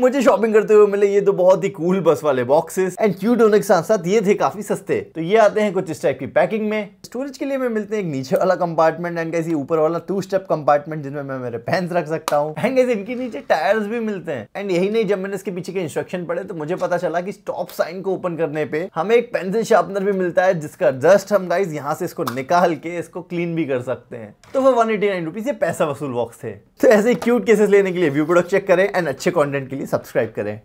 मुझे शॉपिंग करते हुए मिले ये तो बहुत ही कूल बस वाले बॉक्सेस एंड क्यूट होने के साथ साथ ये थे काफी सस्ते तो ये आते हैं कुछ इस टाइप की पैकिंग में स्टोरेज के लिए मैं मिलते हैं एक नीचे वाला कंपार्टमेंट एंड कैसे ऊपर वाला टू स्टेप कंपार्टमेंट जिनमें मैं मेरे पैंस रख सकता हूँ एंड कैसे इनके नीचे टायर्स भी मिलते हैं एंड यही नहीं जब मैंने इसके पीछे के इंस्ट्रक्शन पड़े तो मुझे पता चला की स्टॉप साइन को ओपन करने पे हमें एक पेंसिल शार्पनर भी मिलता है जिसका जस्ट हम गाइज यहाँ से इसको निकाल के इसको क्लीन भी कर सकते हैं तो वो वन एटी नाइन रुपीज ये पैसा वसूल बॉक्स थे तो ऐसे क्यूट केसेस लेने के लिए व्यू प्रोडक्ट चेक करें एंड अच्छे कॉन्टेंट के लिए सब्सक्राइब करें